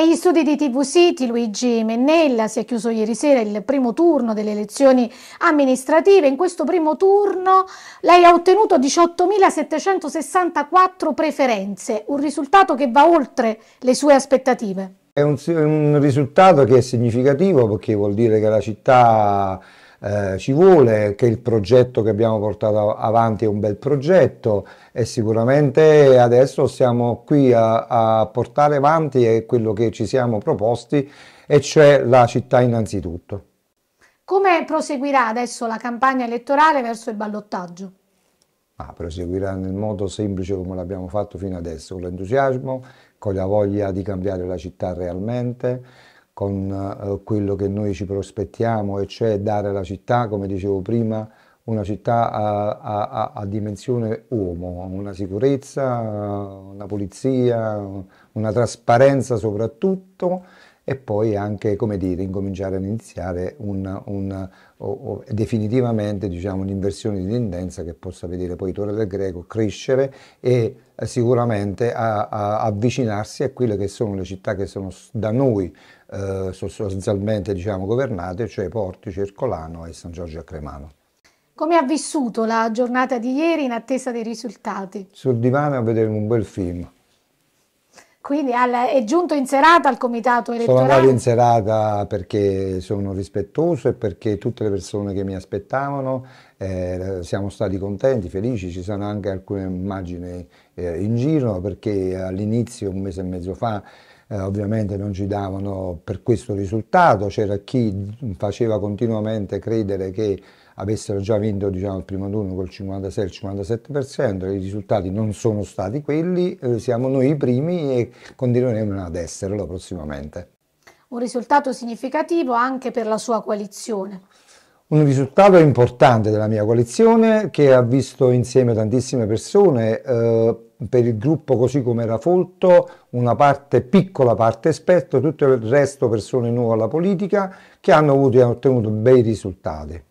E gli studi di TV City, Luigi Mennella, si è chiuso ieri sera il primo turno delle elezioni amministrative. In questo primo turno lei ha ottenuto 18.764 preferenze, un risultato che va oltre le sue aspettative. È un, un risultato che è significativo perché vuol dire che la città eh, ci vuole, che il progetto che abbiamo portato avanti è un bel progetto e sicuramente adesso siamo qui a, a portare avanti quello che ci siamo proposti e cioè la città innanzitutto. Come proseguirà adesso la campagna elettorale verso il ballottaggio? Ah, proseguirà nel modo semplice come l'abbiamo fatto fino adesso, con l'entusiasmo, con la voglia di cambiare la città realmente, con eh, quello che noi ci prospettiamo, e cioè dare alla città, come dicevo prima, una città a, a, a dimensione uomo, una sicurezza, una pulizia, una trasparenza soprattutto e poi anche, come dire, incominciare a iniziare un, un, o, o, definitivamente diciamo, un'inversione di tendenza che possa vedere poi Torre del Greco crescere e eh, sicuramente a, a avvicinarsi a quelle che sono le città che sono da noi eh, sostanzialmente diciamo, governate, cioè Porti, Circolano e San Giorgio a Cremano. Come ha vissuto la giornata di ieri in attesa dei risultati? Sul divano a vedere un bel film. Quindi al, è giunto in serata al comitato elettorale? Sono andato in serata perché sono rispettoso e perché tutte le persone che mi aspettavano eh, siamo stati contenti, felici, ci sono anche alcune immagini eh, in giro perché all'inizio, un mese e mezzo fa, eh, ovviamente non ci davano per questo risultato, c'era chi faceva continuamente credere che avessero già vinto diciamo, il primo turno col 56-57%, i risultati non sono stati quelli, eh, siamo noi i primi e continueremo ad esserlo prossimamente. Un risultato significativo anche per la sua coalizione. Un risultato importante della mia coalizione che ha visto insieme tantissime persone, eh, per il gruppo così come era folto, una parte piccola parte esperto, tutto il resto persone nuove alla politica che hanno avuto e ottenuto bei risultati.